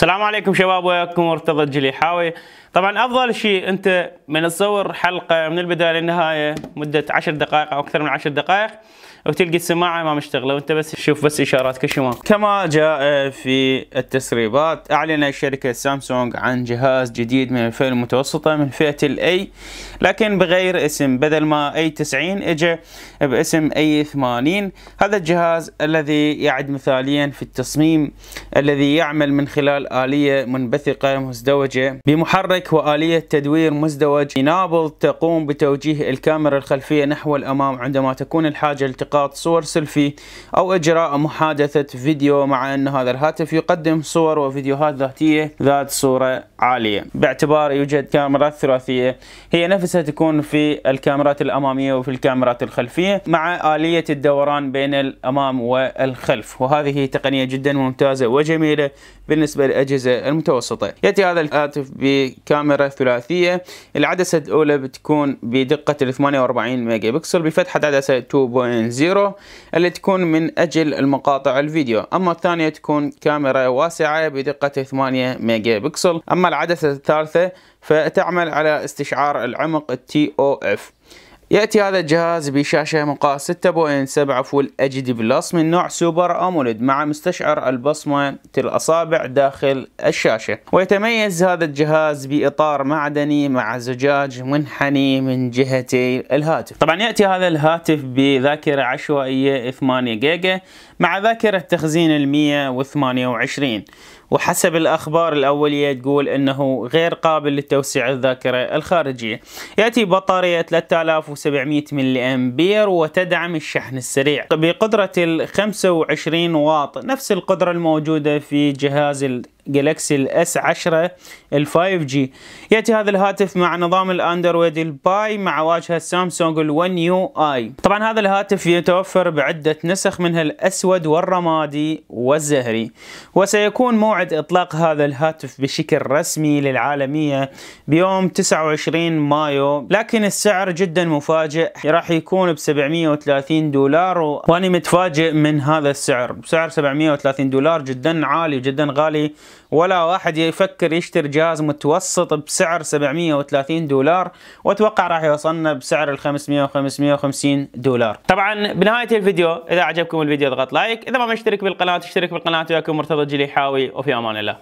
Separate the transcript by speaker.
Speaker 1: السلام عليكم شباب وياكم مرتضى الجليحاوي طبعا افضل شيء انت من تصور حلقه من البدايه للنهايه مده عشر دقائق او اكثر من عشر دقائق وتلقى السماعه ما مشتغله وانت بس تشوف بس اشارات كل شيء كما جاء في التسريبات اعلنت شركه سامسونج عن جهاز جديد من الفئه المتوسطه من فئه الاي لكن بغير اسم بدل ما اي 90 اجى باسم اي 80 هذا الجهاز الذي يعد مثاليا في التصميم الذي يعمل من خلال آلية منبثقة مزدوجة بمحرك وآلية تدوير مزدوج إنابل تقوم بتوجيه الكاميرا الخلفية نحو الأمام عندما تكون الحاجة لالتقاط صور سيلفي أو إجراء محادثة فيديو مع أن هذا الهاتف يقدم صور وفيديوهات ذاتية ذات صورة عالية باعتبار يوجد كاميرات ثلاثية هي نفسها تكون في الكاميرات الأمامية وفي الكاميرات الخلفية مع آلية الدوران بين الأمام والخلف وهذه تقنية جدا ممتازة وجميلة بالنسبة الأجهزة المتوسطة يأتي هذا الهاتف بكاميرا ثلاثية العدسة الأولى بتكون بدقة 48 ميجا بكسل بفتحة عدسة 2.0 اللي تكون من أجل المقاطع الفيديو أما الثانية تكون كاميرا واسعة بدقة 8 ميجا بكسل أما العدسة الثالثة فتعمل على استشعار العمق TOF يأتي هذا الجهاز بشاشة مقاس 6.7 فول اتش دي بلس من نوع سوبر اموليد مع مستشعر البصمة الأصابع داخل الشاشة ويتميز هذا الجهاز بإطار معدني مع زجاج منحني من جهتي الهاتف طبعا يأتي هذا الهاتف بذاكرة عشوائية 8 جيجا مع ذاكرة تخزين ال 128 وحسب الأخبار الأولية تقول أنه غير قابل للتوسيع الذاكرة الخارجية يأتي بطارية 3700 ملي أمبير وتدعم الشحن السريع بقدرة ال 25 واط نفس القدرة الموجودة في جهاز جالكسي الاس 10 ال 5 جي ياتي هذا الهاتف مع نظام الاندرويد الباي مع واجهه سامسونج ال1 يو اي طبعا هذا الهاتف يتوفر بعده نسخ منها الاسود والرمادي والزهري وسيكون موعد اطلاق هذا الهاتف بشكل رسمي للعالميه بيوم 29 مايو لكن السعر جدا مفاجئ راح يكون ب 730 دولار واني متفاجئ من هذا السعر سعر 730 دولار جدا عالي جدا غالي ولا واحد يفكر يشتري جهاز متوسط بسعر 730 دولار واتوقع راح يوصلنا بسعر ال 500 و 550 دولار طبعا بنهاية الفيديو اذا عجبكم الفيديو اضغط لايك اذا ما مشترك بالقناة اشترك بالقناة وياكم مرتضى الجليحاوي وفي امان الله